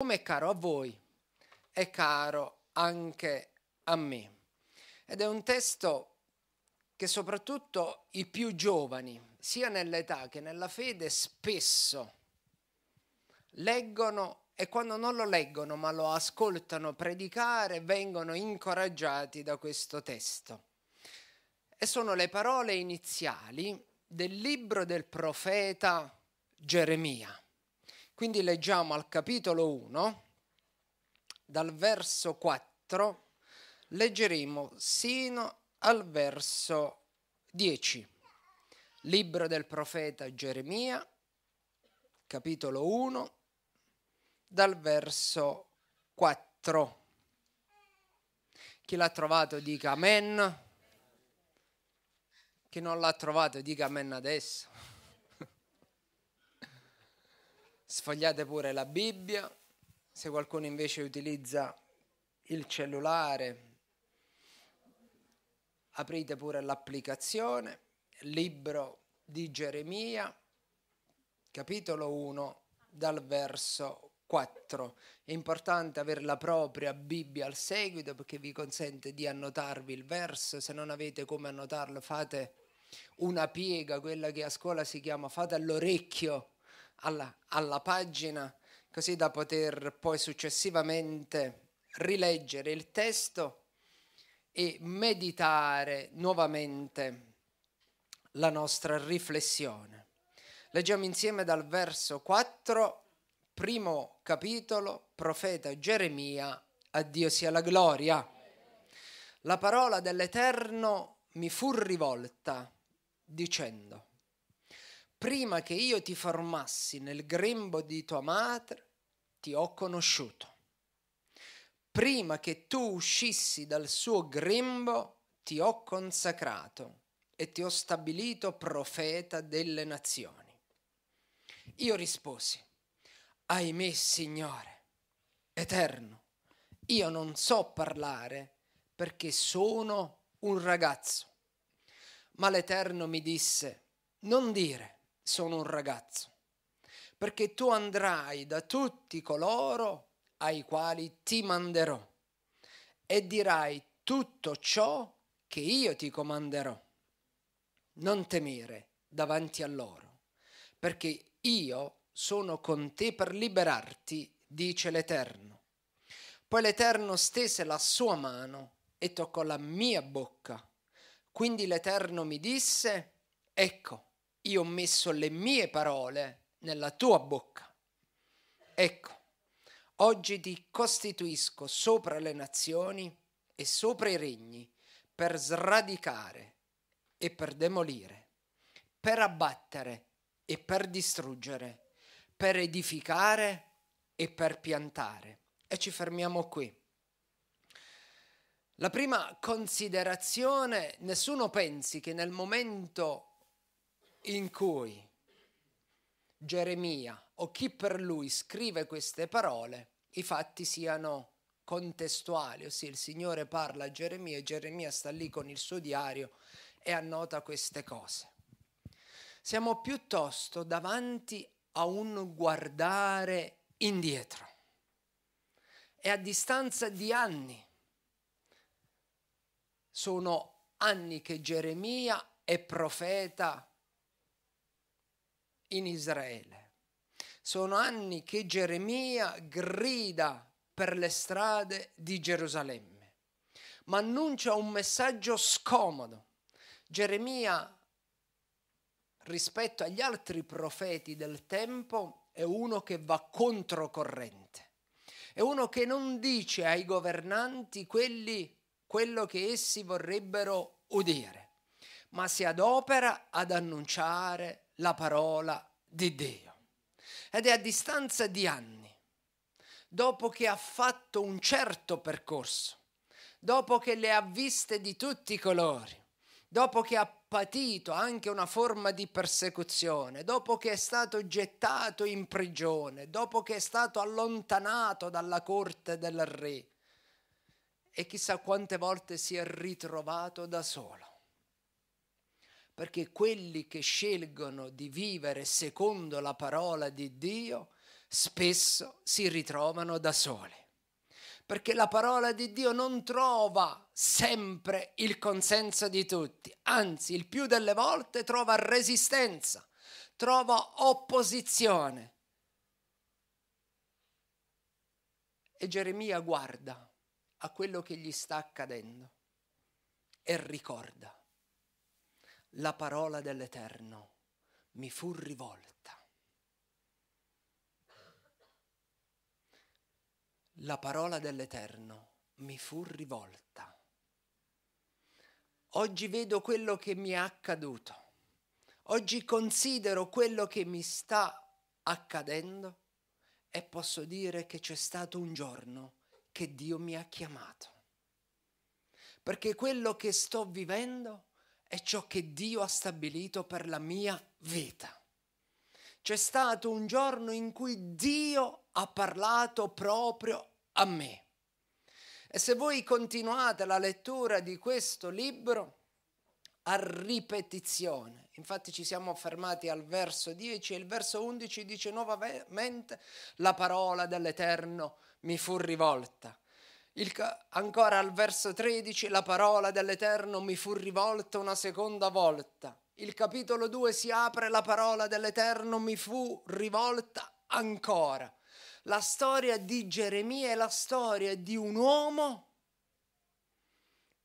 come è caro a voi, è caro anche a me. Ed è un testo che soprattutto i più giovani, sia nell'età che nella fede, spesso leggono e quando non lo leggono ma lo ascoltano predicare vengono incoraggiati da questo testo. E sono le parole iniziali del libro del profeta Geremia. Quindi leggiamo al capitolo 1, dal verso 4, leggeremo sino al verso 10. Libro del profeta Geremia, capitolo 1, dal verso 4. Chi l'ha trovato dica amen. Chi non l'ha trovato dica amen adesso. sfogliate pure la Bibbia, se qualcuno invece utilizza il cellulare, aprite pure l'applicazione, libro di Geremia, capitolo 1, dal verso 4. È importante avere la propria Bibbia al seguito perché vi consente di annotarvi il verso, se non avete come annotarlo fate una piega, quella che a scuola si chiama fate all'orecchio alla, alla pagina, così da poter poi successivamente rileggere il testo e meditare nuovamente la nostra riflessione. Leggiamo insieme dal verso 4, primo capitolo, profeta Geremia, a Dio sia la gloria. La parola dell'Eterno mi fu rivolta dicendo, prima che io ti formassi nel grembo di tua madre, ti ho conosciuto. Prima che tu uscissi dal suo grembo, ti ho consacrato e ti ho stabilito profeta delle nazioni. Io risposi, ahimè Signore, eterno, io non so parlare perché sono un ragazzo. Ma l'Eterno mi disse, non dire, sono un ragazzo, perché tu andrai da tutti coloro ai quali ti manderò e dirai tutto ciò che io ti comanderò. Non temere davanti a loro, perché io sono con te per liberarti, dice l'Eterno. Poi l'Eterno stese la sua mano e toccò la mia bocca. Quindi l'Eterno mi disse, ecco, io ho messo le mie parole nella tua bocca. Ecco, oggi ti costituisco sopra le nazioni e sopra i regni per sradicare e per demolire, per abbattere e per distruggere, per edificare e per piantare. E ci fermiamo qui. La prima considerazione, nessuno pensi che nel momento in cui Geremia o chi per lui scrive queste parole, i fatti siano contestuali, ossia il Signore parla a Geremia e Geremia sta lì con il suo diario e annota queste cose. Siamo piuttosto davanti a un guardare indietro e a distanza di anni. Sono anni che Geremia è profeta in Israele. Sono anni che Geremia grida per le strade di Gerusalemme, ma annuncia un messaggio scomodo. Geremia, rispetto agli altri profeti del tempo, è uno che va controcorrente. È uno che non dice ai governanti quelli, quello che essi vorrebbero udire, ma si adopera ad annunciare la parola di Dio. Ed è a distanza di anni, dopo che ha fatto un certo percorso, dopo che le ha viste di tutti i colori, dopo che ha patito anche una forma di persecuzione, dopo che è stato gettato in prigione, dopo che è stato allontanato dalla corte del re e chissà quante volte si è ritrovato da solo perché quelli che scelgono di vivere secondo la parola di Dio spesso si ritrovano da soli, perché la parola di Dio non trova sempre il consenso di tutti, anzi il più delle volte trova resistenza, trova opposizione. E Geremia guarda a quello che gli sta accadendo e ricorda la parola dell'Eterno mi fu rivolta. La parola dell'Eterno mi fu rivolta. Oggi vedo quello che mi è accaduto. Oggi considero quello che mi sta accadendo e posso dire che c'è stato un giorno che Dio mi ha chiamato. Perché quello che sto vivendo è è ciò che Dio ha stabilito per la mia vita. C'è stato un giorno in cui Dio ha parlato proprio a me. E se voi continuate la lettura di questo libro a ripetizione, infatti ci siamo fermati al verso 10 e il verso 11 dice nuovamente la parola dell'Eterno mi fu rivolta il, ancora al verso 13 la parola dell'Eterno mi fu rivolta una seconda volta. Il capitolo 2 si apre, la parola dell'Eterno mi fu rivolta ancora. La storia di Geremia è la storia di un uomo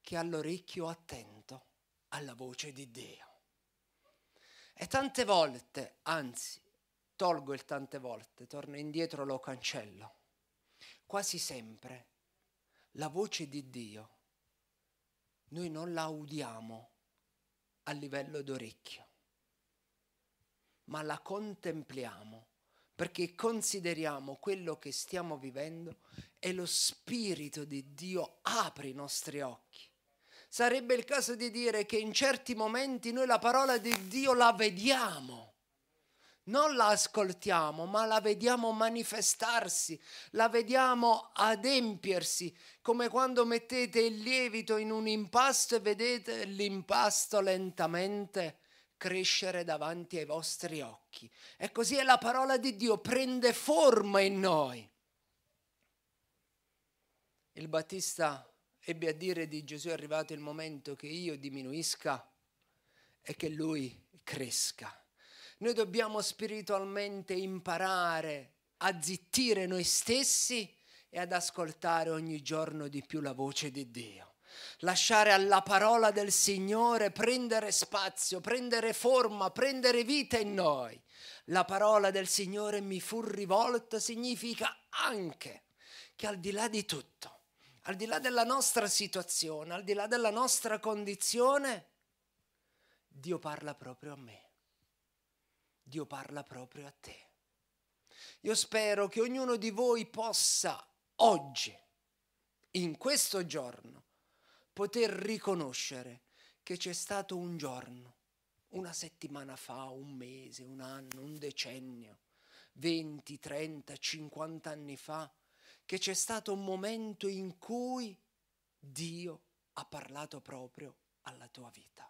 che ha l'orecchio attento alla voce di Dio. E tante volte, anzi, tolgo il tante volte, torno indietro, lo cancello. Quasi sempre la voce di Dio noi non la udiamo a livello d'orecchio, ma la contempliamo perché consideriamo quello che stiamo vivendo e lo Spirito di Dio apre i nostri occhi. Sarebbe il caso di dire che in certi momenti noi la parola di Dio la vediamo non la ascoltiamo, ma la vediamo manifestarsi, la vediamo adempiersi, come quando mettete il lievito in un impasto e vedete l'impasto lentamente crescere davanti ai vostri occhi. E così è la parola di Dio, prende forma in noi. Il Battista ebbe a dire di Gesù è arrivato il momento che io diminuisca e che lui cresca. Noi dobbiamo spiritualmente imparare a zittire noi stessi e ad ascoltare ogni giorno di più la voce di Dio. Lasciare alla parola del Signore prendere spazio, prendere forma, prendere vita in noi. La parola del Signore mi fu rivolta significa anche che al di là di tutto, al di là della nostra situazione, al di là della nostra condizione, Dio parla proprio a me. Dio parla proprio a te. Io spero che ognuno di voi possa oggi, in questo giorno, poter riconoscere che c'è stato un giorno, una settimana fa, un mese, un anno, un decennio, 20, 30, 50 anni fa, che c'è stato un momento in cui Dio ha parlato proprio alla tua vita.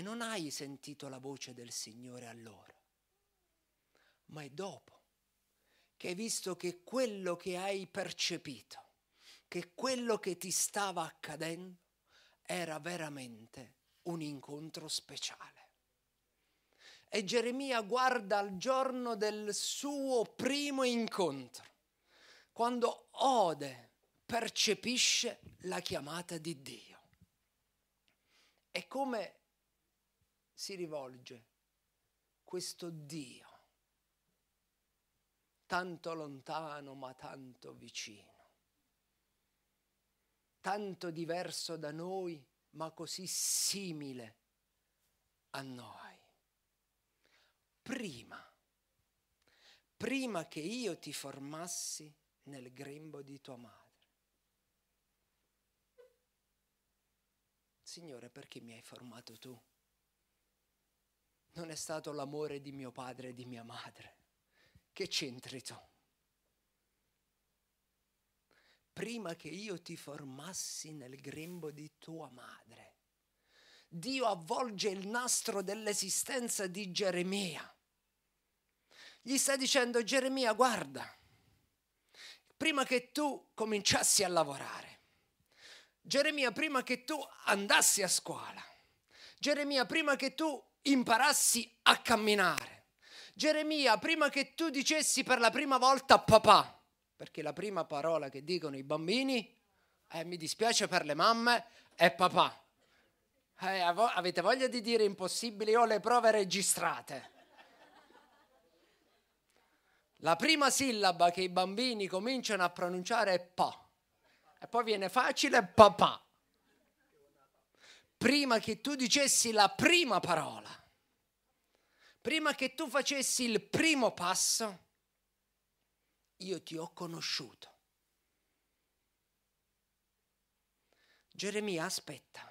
E non hai sentito la voce del Signore allora, ma è dopo che hai visto che quello che hai percepito, che quello che ti stava accadendo, era veramente un incontro speciale. E Geremia guarda al giorno del suo primo incontro, quando Ode percepisce la chiamata di Dio. È come si rivolge questo Dio, tanto lontano ma tanto vicino, tanto diverso da noi ma così simile a noi. Prima, prima che io ti formassi nel grembo di tua madre. Signore, perché mi hai formato tu? non è stato l'amore di mio padre e di mia madre. Che c'entri tu? Prima che io ti formassi nel grembo di tua madre, Dio avvolge il nastro dell'esistenza di Geremia. Gli sta dicendo Geremia, guarda, prima che tu cominciassi a lavorare, Geremia, prima che tu andassi a scuola, Geremia, prima che tu imparassi a camminare. Geremia, prima che tu dicessi per la prima volta papà, perché la prima parola che dicono i bambini, eh, mi dispiace per le mamme, è papà. Eh, avete voglia di dire impossibile? Io ho le prove registrate. La prima sillaba che i bambini cominciano a pronunciare è pa, e poi viene facile papà prima che tu dicessi la prima parola, prima che tu facessi il primo passo, io ti ho conosciuto. Geremia, aspetta.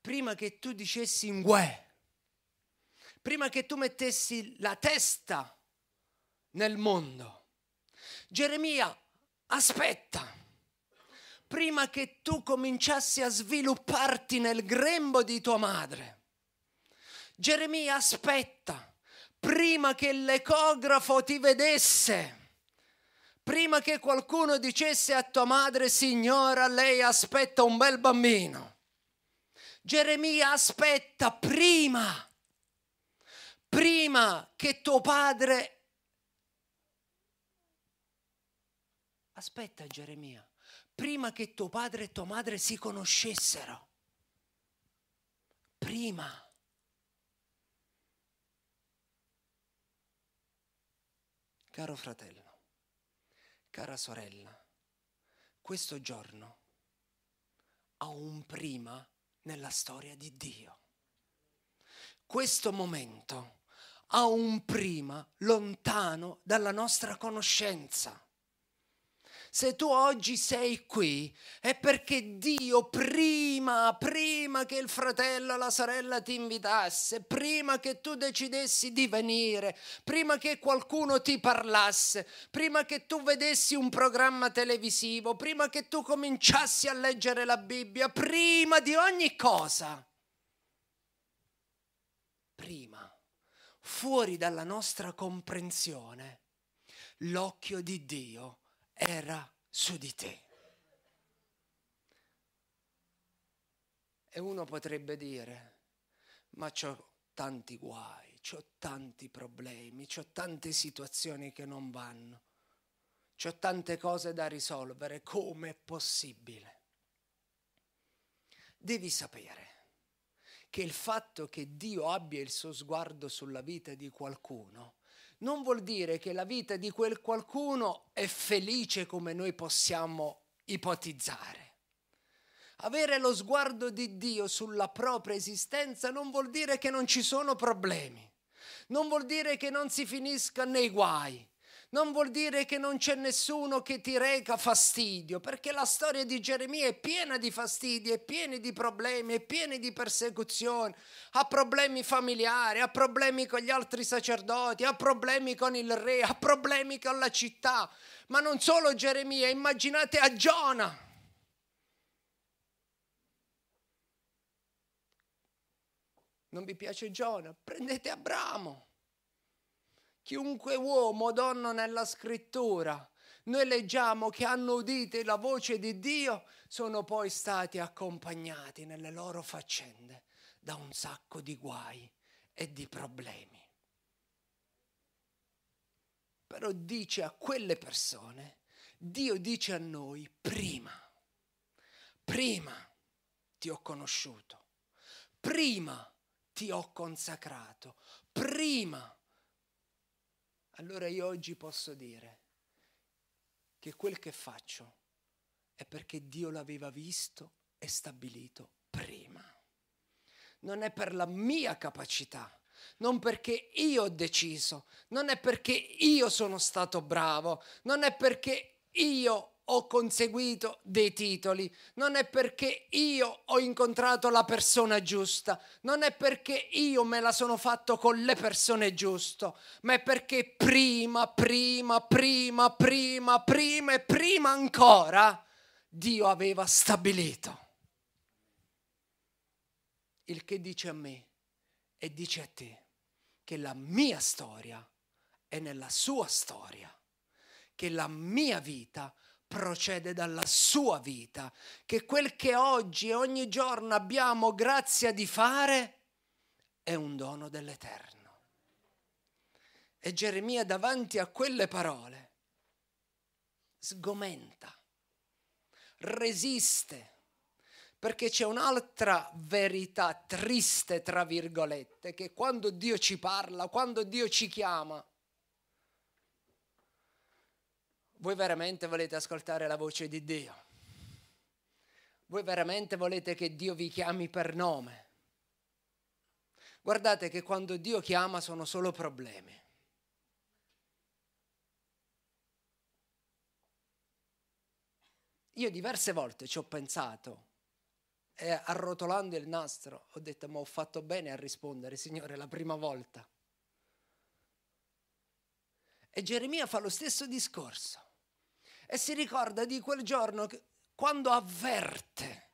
Prima che tu dicessi in guè, prima che tu mettessi la testa nel mondo, Geremia, aspetta prima che tu cominciassi a svilupparti nel grembo di tua madre. Geremia aspetta prima che l'ecografo ti vedesse. Prima che qualcuno dicesse a tua madre, signora, lei aspetta un bel bambino. Geremia aspetta prima, prima che tuo padre... Aspetta Geremia, prima che tuo padre e tua madre si conoscessero. Prima. Caro fratello, cara sorella, questo giorno ha un prima nella storia di Dio. Questo momento ha un prima lontano dalla nostra conoscenza. Se tu oggi sei qui è perché Dio prima, prima che il fratello o la sorella ti invitasse, prima che tu decidessi di venire, prima che qualcuno ti parlasse, prima che tu vedessi un programma televisivo, prima che tu cominciassi a leggere la Bibbia, prima di ogni cosa. Prima, fuori dalla nostra comprensione, l'occhio di Dio era su di te. E uno potrebbe dire, ma ho tanti guai, ho tanti problemi, ho tante situazioni che non vanno, ho tante cose da risolvere, come è possibile? Devi sapere che il fatto che Dio abbia il suo sguardo sulla vita di qualcuno non vuol dire che la vita di quel qualcuno è felice come noi possiamo ipotizzare. Avere lo sguardo di Dio sulla propria esistenza non vuol dire che non ci sono problemi, non vuol dire che non si finisca nei guai, non vuol dire che non c'è nessuno che ti reca fastidio, perché la storia di Geremia è piena di fastidi, è piena di problemi, è piena di persecuzioni, ha problemi familiari, ha problemi con gli altri sacerdoti, ha problemi con il re, ha problemi con la città. Ma non solo Geremia, immaginate a Giona. Non vi piace Giona? Prendete Abramo. Chiunque uomo o donna nella scrittura, noi leggiamo che hanno udito la voce di Dio, sono poi stati accompagnati nelle loro faccende da un sacco di guai e di problemi. Però dice a quelle persone, Dio dice a noi, prima, prima ti ho conosciuto, prima ti ho consacrato, prima ti ho allora io oggi posso dire che quel che faccio è perché Dio l'aveva visto e stabilito prima. Non è per la mia capacità, non perché io ho deciso, non è perché io sono stato bravo, non è perché io ho conseguito dei titoli, non è perché io ho incontrato la persona giusta, non è perché io me la sono fatto con le persone giuste, ma è perché prima, prima, prima, prima, prima e prima ancora Dio aveva stabilito. Il che dice a me e dice a te che la mia storia è nella sua storia, che la mia vita è procede dalla sua vita, che quel che oggi e ogni giorno abbiamo grazia di fare è un dono dell'Eterno. E Geremia davanti a quelle parole sgomenta, resiste, perché c'è un'altra verità triste, tra virgolette, che quando Dio ci parla, quando Dio ci chiama, voi veramente volete ascoltare la voce di Dio? Voi veramente volete che Dio vi chiami per nome? Guardate che quando Dio chiama sono solo problemi. Io diverse volte ci ho pensato e arrotolando il nastro ho detto ma ho fatto bene a rispondere Signore la prima volta. E Geremia fa lo stesso discorso e si ricorda di quel giorno che, quando avverte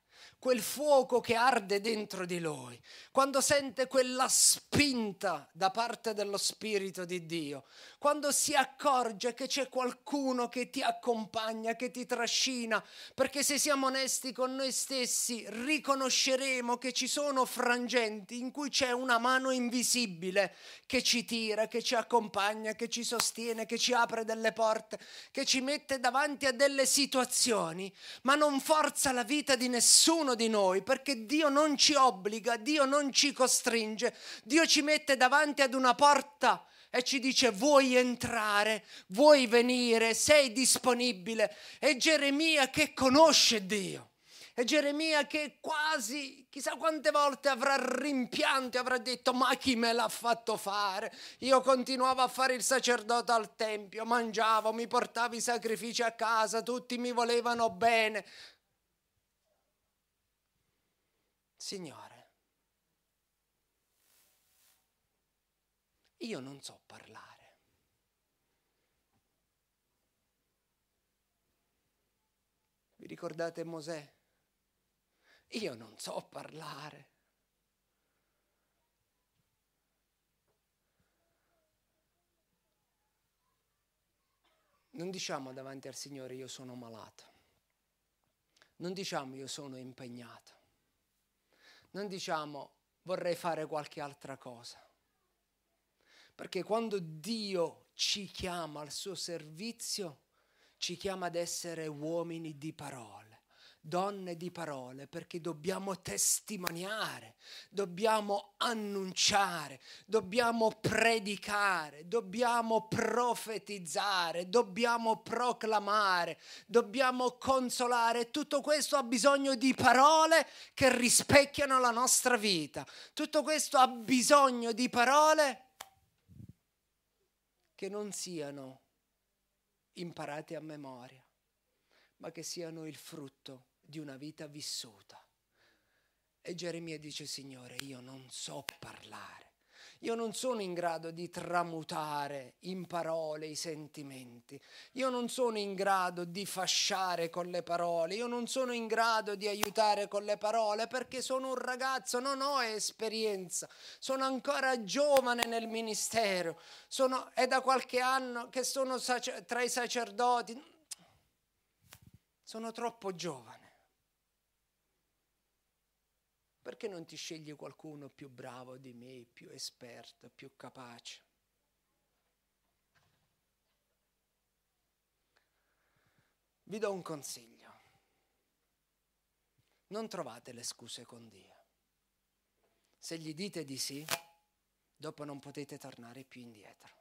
quel fuoco che arde dentro di lui, quando sente quella spinta da parte dello Spirito di Dio, quando si accorge che c'è qualcuno che ti accompagna, che ti trascina, perché se siamo onesti con noi stessi riconosceremo che ci sono frangenti in cui c'è una mano invisibile che ci tira, che ci accompagna, che ci sostiene, che ci apre delle porte, che ci mette davanti a delle situazioni, ma non forza la vita di nessuno ognuno di noi, perché Dio non ci obbliga, Dio non ci costringe, Dio ci mette davanti ad una porta e ci dice vuoi entrare, vuoi venire, sei disponibile. E Geremia che conosce Dio. E Geremia che quasi, chissà quante volte avrà rimpianto e avrà detto ma chi me l'ha fatto fare? Io continuavo a fare il sacerdote al tempio, mangiavo, mi portavo i sacrifici a casa, tutti mi volevano bene. Signore, io non so parlare. Vi ricordate Mosè? Io non so parlare. Non diciamo davanti al Signore io sono malato, non diciamo io sono impegnato, non diciamo vorrei fare qualche altra cosa. Perché quando Dio ci chiama al suo servizio, ci chiama ad essere uomini di parole donne di parole, perché dobbiamo testimoniare, dobbiamo annunciare, dobbiamo predicare, dobbiamo profetizzare, dobbiamo proclamare, dobbiamo consolare. Tutto questo ha bisogno di parole che rispecchiano la nostra vita. Tutto questo ha bisogno di parole che non siano imparate a memoria, ma che siano il frutto di una vita vissuta. E Geremia dice, Signore, io non so parlare. Io non sono in grado di tramutare in parole i sentimenti, io non sono in grado di fasciare con le parole, io non sono in grado di aiutare con le parole perché sono un ragazzo, non ho esperienza, sono ancora giovane nel ministero, sono, è da qualche anno che sono sacer- tra i sacerdoti, sono troppo giovane. Perché non ti scegli qualcuno più bravo di me, più esperto, più capace? Vi do un consiglio. Non trovate le scuse con Dio. Se gli dite di sì, dopo non potete tornare più indietro.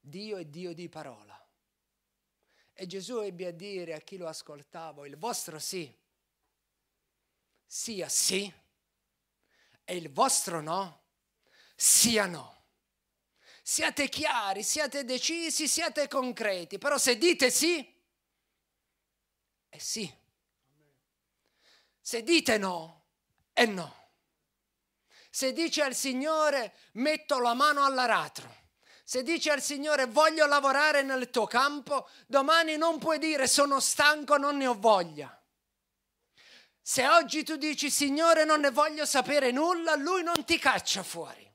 Dio è Dio di parola. E Gesù ebbe a dire a chi lo ascoltava, il vostro sì sia sì e il vostro no sia no. Siate chiari, siate decisi, siate concreti, però se dite sì, è sì. Se dite no, è no. Se dice al Signore metto la mano all'aratro, se dice al Signore voglio lavorare nel tuo campo, domani non puoi dire sono stanco, non ne ho voglia. Se oggi tu dici Signore non ne voglio sapere nulla, lui non ti caccia fuori.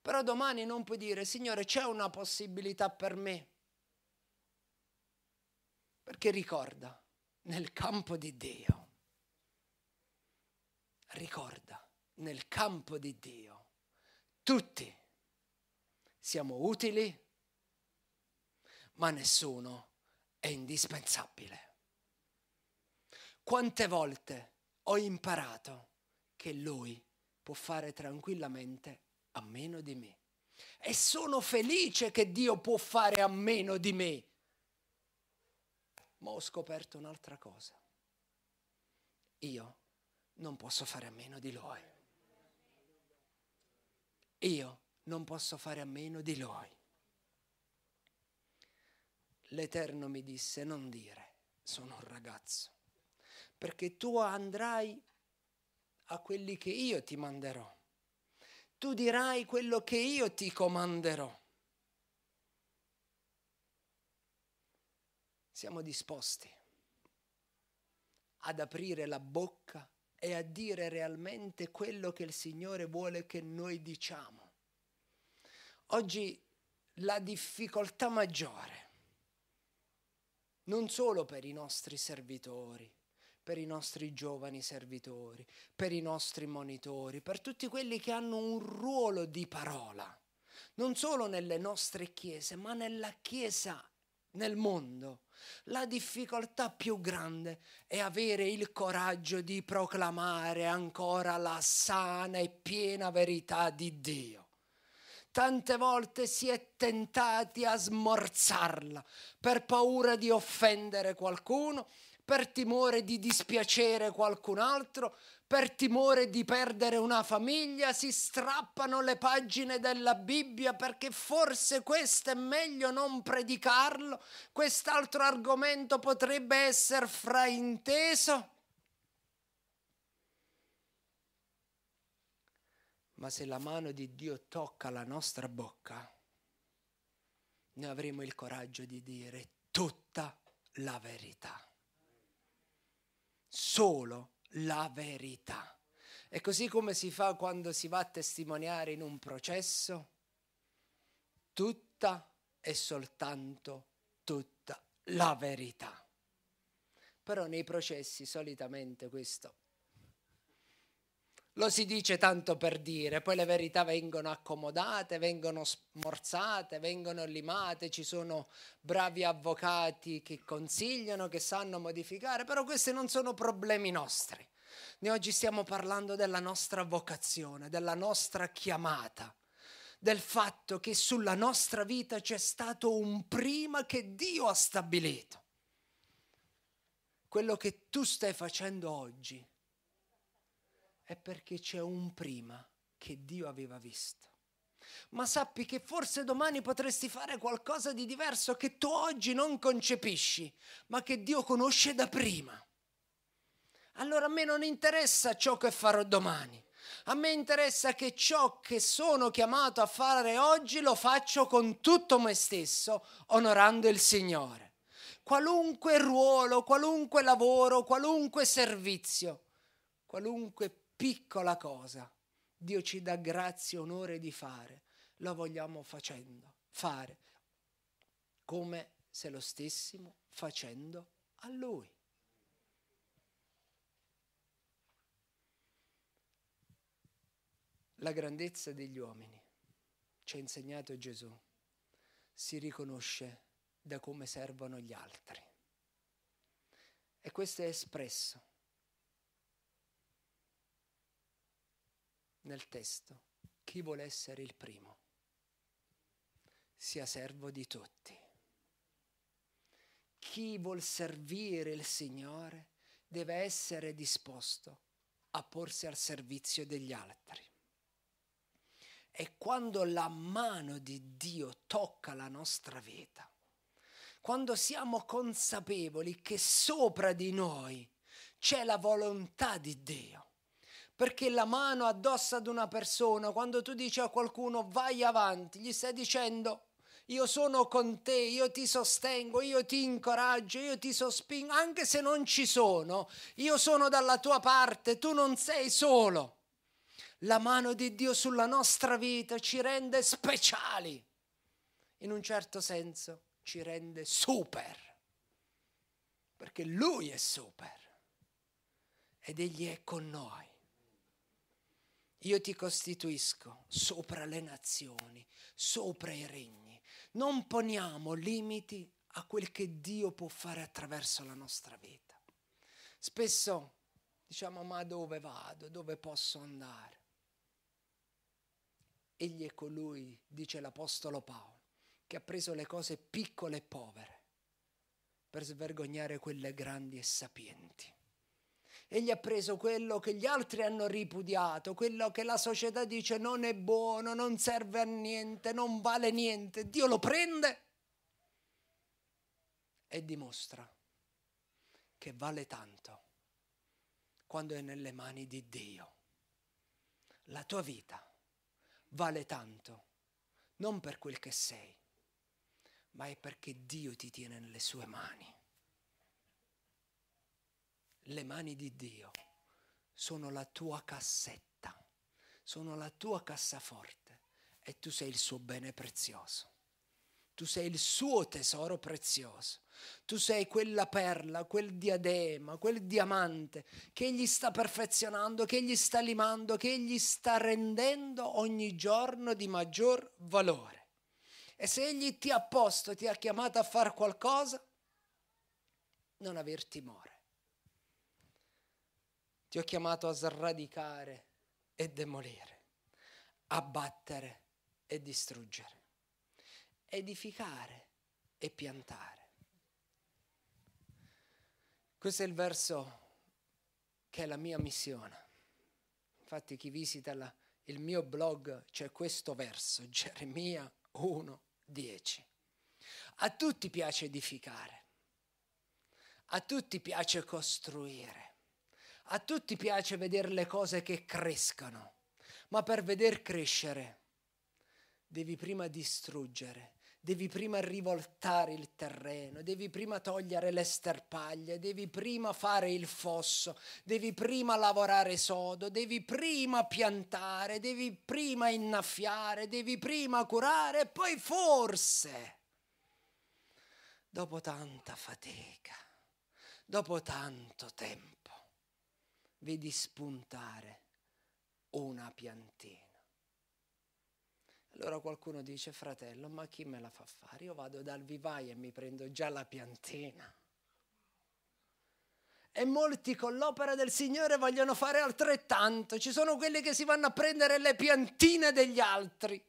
Però domani non puoi dire Signore c'è una possibilità per me. Perché ricorda, nel campo di Dio, ricorda, nel campo di Dio, tutti siamo utili, ma nessuno è indispensabile. Quante volte ho imparato che Lui può fare tranquillamente a meno di me. E sono felice che Dio può fare a meno di me. Ma ho scoperto un'altra cosa. Io non posso fare a meno di Lui. Io non posso fare a meno di Lui. L'Eterno mi disse non dire, sono un ragazzo perché tu andrai a quelli che io ti manderò. Tu dirai quello che io ti comanderò. Siamo disposti ad aprire la bocca e a dire realmente quello che il Signore vuole che noi diciamo. Oggi la difficoltà maggiore, non solo per i nostri servitori, per i nostri giovani servitori, per i nostri monitori, per tutti quelli che hanno un ruolo di parola, non solo nelle nostre chiese, ma nella Chiesa, nel mondo. La difficoltà più grande è avere il coraggio di proclamare ancora la sana e piena verità di Dio tante volte si è tentati a smorzarla per paura di offendere qualcuno, per timore di dispiacere qualcun altro, per timore di perdere una famiglia, si strappano le pagine della Bibbia perché forse questo è meglio non predicarlo, quest'altro argomento potrebbe essere frainteso. Ma se la mano di Dio tocca la nostra bocca, ne avremo il coraggio di dire tutta la verità solo la verità. E così come si fa quando si va a testimoniare in un processo, tutta e soltanto tutta la verità. Però nei processi solitamente questo lo si dice tanto per dire, poi le verità vengono accomodate, vengono smorzate, vengono limate, ci sono bravi avvocati che consigliano, che sanno modificare, però questi non sono problemi nostri. Noi oggi stiamo parlando della nostra vocazione, della nostra chiamata, del fatto che sulla nostra vita c'è stato un prima che Dio ha stabilito. Quello che tu stai facendo oggi è perché c'è un prima che Dio aveva visto. Ma sappi che forse domani potresti fare qualcosa di diverso che tu oggi non concepisci, ma che Dio conosce da prima. Allora a me non interessa ciò che farò domani. A me interessa che ciò che sono chiamato a fare oggi lo faccio con tutto me stesso, onorando il Signore. Qualunque ruolo, qualunque lavoro, qualunque servizio, qualunque piccola cosa Dio ci dà grazia e onore di fare, lo vogliamo facendo, fare come se lo stessimo facendo a Lui. La grandezza degli uomini, ci ha insegnato Gesù, si riconosce da come servono gli altri. E questo è espresso nel testo, chi vuole essere il primo sia servo di tutti. Chi vuol servire il Signore deve essere disposto a porsi al servizio degli altri. E quando la mano di Dio tocca la nostra vita, quando siamo consapevoli che sopra di noi c'è la volontà di Dio, perché la mano addosso ad una persona, quando tu dici a qualcuno vai avanti, gli stai dicendo io sono con te, io ti sostengo, io ti incoraggio, io ti sospingo, anche se non ci sono, io sono dalla tua parte, tu non sei solo. La mano di Dio sulla nostra vita ci rende speciali, in un certo senso ci rende super, perché Lui è super ed Egli è con noi io ti costituisco sopra le nazioni, sopra i regni. Non poniamo limiti a quel che Dio può fare attraverso la nostra vita. Spesso diciamo ma dove vado, dove posso andare? Egli è colui, dice l'Apostolo Paolo, che ha preso le cose piccole e povere per svergognare quelle grandi e sapienti. Egli ha preso quello che gli altri hanno ripudiato, quello che la società dice non è buono, non serve a niente, non vale niente. Dio lo prende e dimostra che vale tanto quando è nelle mani di Dio. La tua vita vale tanto, non per quel che sei, ma è perché Dio ti tiene nelle sue mani le mani di Dio sono la tua cassetta, sono la tua cassaforte e tu sei il suo bene prezioso. Tu sei il suo tesoro prezioso. Tu sei quella perla, quel diadema, quel diamante che egli sta perfezionando, che egli sta limando, che egli sta rendendo ogni giorno di maggior valore. E se egli ti ha posto, ti ha chiamato a fare qualcosa, non aver timore ti ho chiamato a sradicare e demolire, abbattere e distruggere, edificare e piantare. Questo è il verso che è la mia missione. Infatti chi visita la, il mio blog c'è questo verso, Geremia 1.10. A tutti piace edificare, a tutti piace costruire, a tutti piace vedere le cose che crescono, ma per veder crescere devi prima distruggere, devi prima rivoltare il terreno, devi prima togliere le sterpaglie, devi prima fare il fosso, devi prima lavorare sodo, devi prima piantare, devi prima innaffiare, devi prima curare e poi forse, dopo tanta fatica, dopo tanto tempo, vedi spuntare una piantina. Allora qualcuno dice, fratello, ma chi me la fa fare? Io vado dal vivaio e mi prendo già la piantina. E molti con l'opera del Signore vogliono fare altrettanto. Ci sono quelli che si vanno a prendere le piantine degli altri.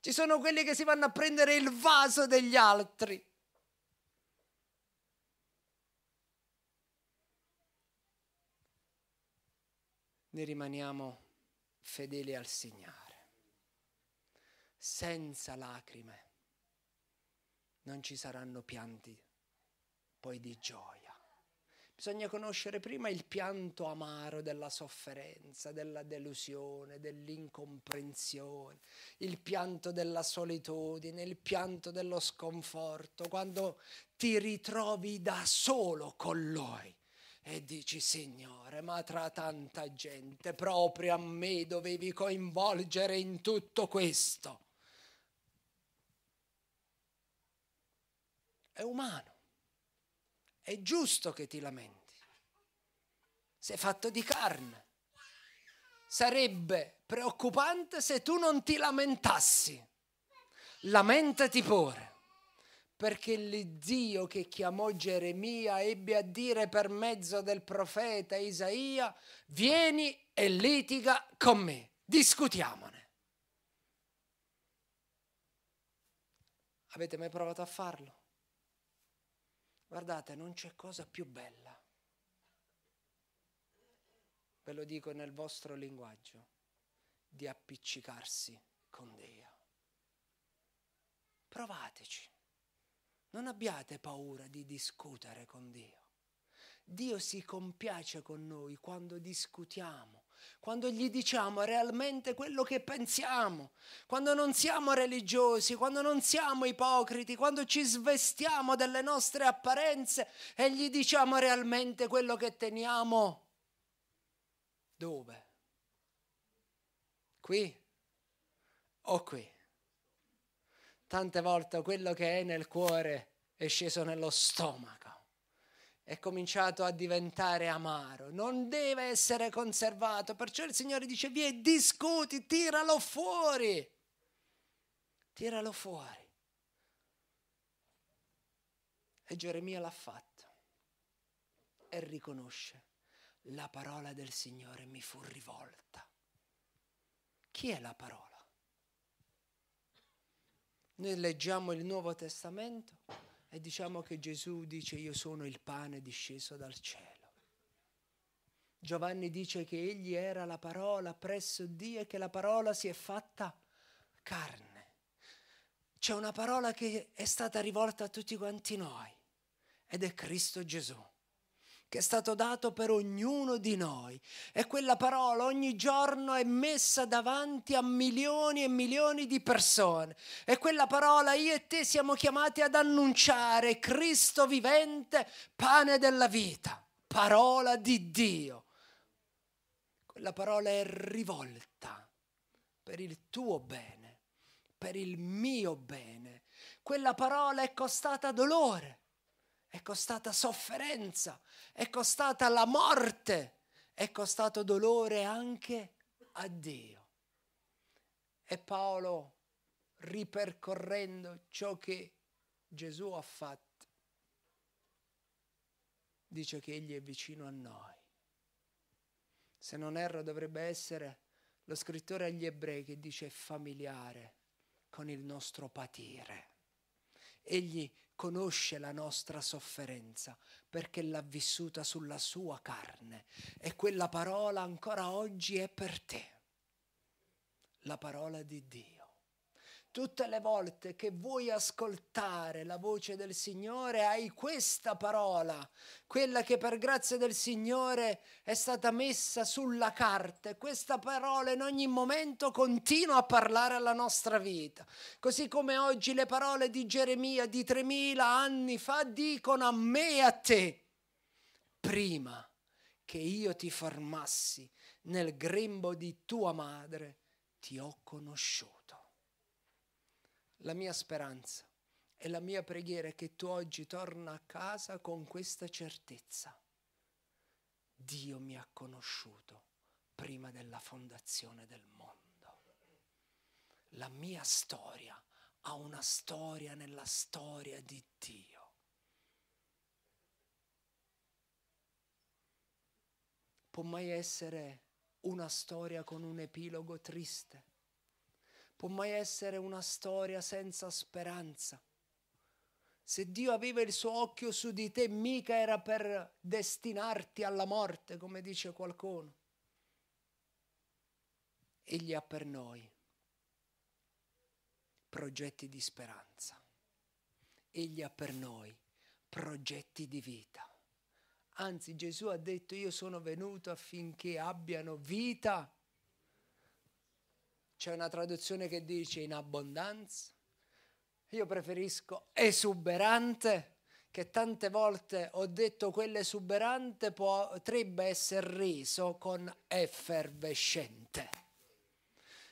Ci sono quelli che si vanno a prendere il vaso degli altri. ne rimaniamo fedeli al Signore, senza lacrime. Non ci saranno pianti poi di gioia. Bisogna conoscere prima il pianto amaro della sofferenza, della delusione, dell'incomprensione, il pianto della solitudine, il pianto dello sconforto, quando ti ritrovi da solo con Lui e dici Signore, ma tra tanta gente proprio a me dovevi coinvolgere in tutto questo. È umano, è giusto che ti lamenti, sei fatto di carne. Sarebbe preoccupante se tu non ti lamentassi. Lamentati pure perché l'Iddio che chiamò Geremia ebbe a dire per mezzo del profeta Isaia, vieni e litiga con me, discutiamone. Avete mai provato a farlo? Guardate, non c'è cosa più bella. Ve lo dico nel vostro linguaggio, di appiccicarsi con Dea. Provateci. Non abbiate paura di discutere con Dio. Dio si compiace con noi quando discutiamo, quando gli diciamo realmente quello che pensiamo, quando non siamo religiosi, quando non siamo ipocriti, quando ci svestiamo delle nostre apparenze e gli diciamo realmente quello che teniamo. Dove? Qui o qui? tante volte quello che è nel cuore è sceso nello stomaco, è cominciato a diventare amaro, non deve essere conservato, perciò il Signore dice, via, discuti, tiralo fuori, tiralo fuori. E Geremia l'ha fatto e riconosce, la parola del Signore mi fu rivolta. Chi è la parola? Noi leggiamo il Nuovo Testamento e diciamo che Gesù dice io sono il pane disceso dal cielo. Giovanni dice che egli era la parola presso Dio e che la parola si è fatta carne. C'è una parola che è stata rivolta a tutti quanti noi ed è Cristo Gesù che è stato dato per ognuno di noi. E quella parola ogni giorno è messa davanti a milioni e milioni di persone. E quella parola io e te siamo chiamati ad annunciare Cristo vivente, pane della vita, parola di Dio. Quella parola è rivolta per il tuo bene, per il mio bene. Quella parola è costata dolore è costata sofferenza, è costata la morte, è costato dolore anche a Dio. E Paolo, ripercorrendo ciò che Gesù ha fatto, dice che Egli è vicino a noi. Se non erro dovrebbe essere lo scrittore agli ebrei che dice familiare con il nostro patire. Egli conosce la nostra sofferenza perché l'ha vissuta sulla sua carne e quella parola ancora oggi è per te, la parola di Dio. Tutte le volte che vuoi ascoltare la voce del Signore hai questa parola, quella che per grazia del Signore è stata messa sulla carta questa parola in ogni momento continua a parlare alla nostra vita. Così come oggi le parole di Geremia di 3000 anni fa dicono a me e a te, prima che io ti formassi nel grembo di tua madre, ti ho conosciuto. La mia speranza e la mia preghiera è che tu oggi torna a casa con questa certezza. Dio mi ha conosciuto prima della fondazione del mondo. La mia storia ha una storia nella storia di Dio. Può mai essere una storia con un epilogo triste? può mai essere una storia senza speranza. Se Dio aveva il suo occhio su di te, mica era per destinarti alla morte, come dice qualcuno. Egli ha per noi progetti di speranza. Egli ha per noi progetti di vita. Anzi Gesù ha detto io sono venuto affinché abbiano vita c'è una traduzione che dice in abbondanza. Io preferisco esuberante, che tante volte ho detto quell'esuberante potrebbe essere reso con effervescente.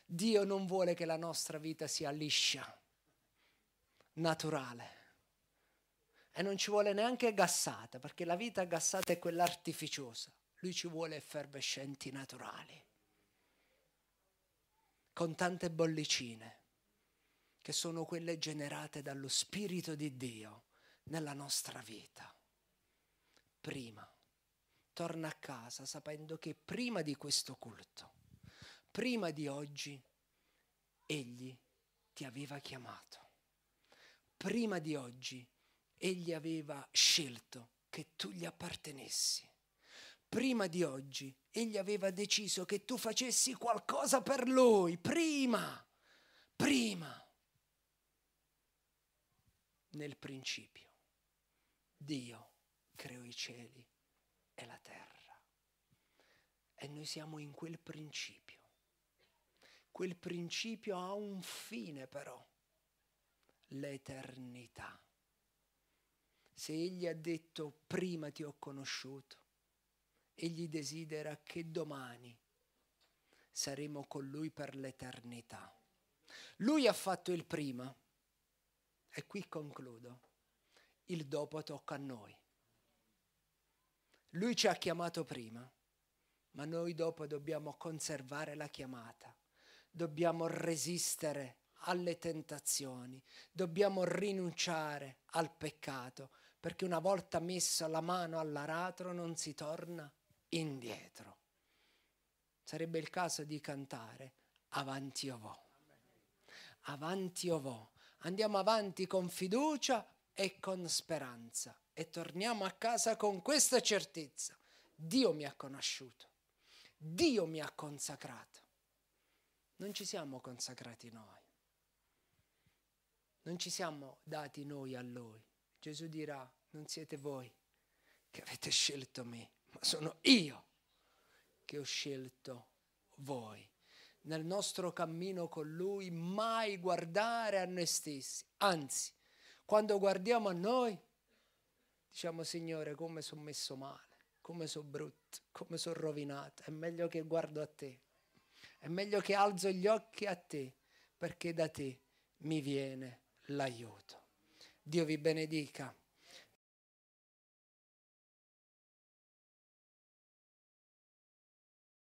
Dio non vuole che la nostra vita sia liscia, naturale. E non ci vuole neanche gassata, perché la vita gassata è quella artificiosa. Lui ci vuole effervescenti naturali con tante bollicine, che sono quelle generate dallo Spirito di Dio nella nostra vita. Prima, torna a casa sapendo che prima di questo culto, prima di oggi, Egli ti aveva chiamato. Prima di oggi, Egli aveva scelto che tu gli appartenessi prima di oggi egli aveva deciso che tu facessi qualcosa per lui, prima, prima, nel principio. Dio creò i cieli e la terra. E noi siamo in quel principio. Quel principio ha un fine però, l'eternità. Se Egli ha detto prima ti ho conosciuto, egli desidera che domani saremo con lui per l'eternità. Lui ha fatto il prima, e qui concludo, il dopo tocca a noi. Lui ci ha chiamato prima, ma noi dopo dobbiamo conservare la chiamata, dobbiamo resistere alle tentazioni, dobbiamo rinunciare al peccato, perché una volta messa la mano all'aratro non si torna indietro. Sarebbe il caso di cantare avanti o vo. Avanti o vo. Andiamo avanti con fiducia e con speranza e torniamo a casa con questa certezza. Dio mi ha conosciuto. Dio mi ha consacrato. Non ci siamo consacrati noi. Non ci siamo dati noi a Lui. Gesù dirà, non siete voi che avete scelto me, ma sono io che ho scelto voi. Nel nostro cammino con Lui mai guardare a noi stessi, anzi, quando guardiamo a noi, diciamo Signore come sono messo male, come sono brutto, come sono rovinato, è meglio che guardo a te, è meglio che alzo gli occhi a te, perché da te mi viene l'aiuto. Dio vi benedica.